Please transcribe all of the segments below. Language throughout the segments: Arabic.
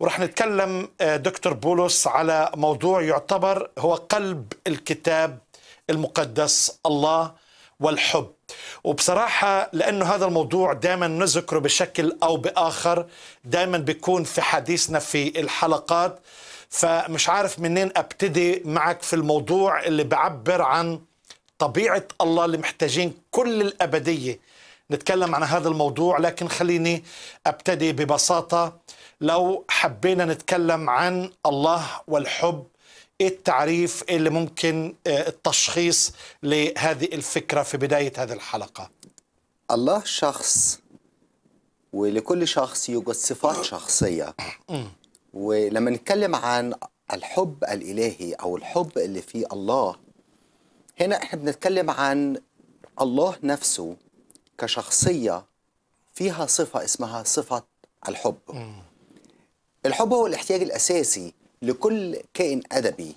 ورح نتكلم آه، دكتور بولس على موضوع يعتبر هو قلب الكتاب المقدس الله والحب وبصراحة لأنه هذا الموضوع دائما نذكره بشكل أو بآخر دائما بيكون في حديثنا في الحلقات فمش عارف منين أبتدي معك في الموضوع اللي بعبر عن طبيعة الله اللي محتاجين كل الأبدية نتكلم عن هذا الموضوع لكن خليني ابتدي ببساطه لو حبينا نتكلم عن الله والحب ايه التعريف اللي ممكن آه، التشخيص لهذه الفكره في بدايه هذه الحلقه الله شخص ولكل شخص يوجد صفات شخصيه ولما نتكلم عن الحب الالهي او الحب اللي في الله هنا احنا بنتكلم عن الله نفسه كشخصيه فيها صفه اسمها صفه الحب. الحب هو الاحتياج الاساسي لكل كائن ادبي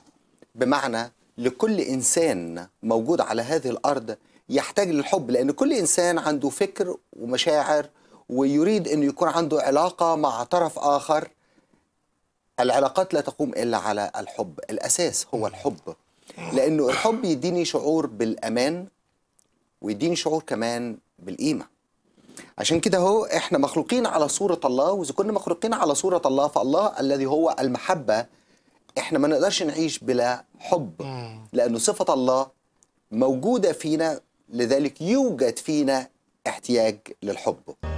بمعنى لكل انسان موجود على هذه الارض يحتاج للحب لان كل انسان عنده فكر ومشاعر ويريد انه يكون عنده علاقه مع طرف اخر العلاقات لا تقوم الا على الحب الاساس هو الحب لانه الحب يديني شعور بالامان ويديني شعور كمان بالقيمه عشان كده هو احنا مخلوقين على صوره الله واذا كنا مخلوقين على صوره الله فالله الذي هو المحبه احنا ما نقدرش نعيش بلا حب لان صفه الله موجوده فينا لذلك يوجد فينا احتياج للحب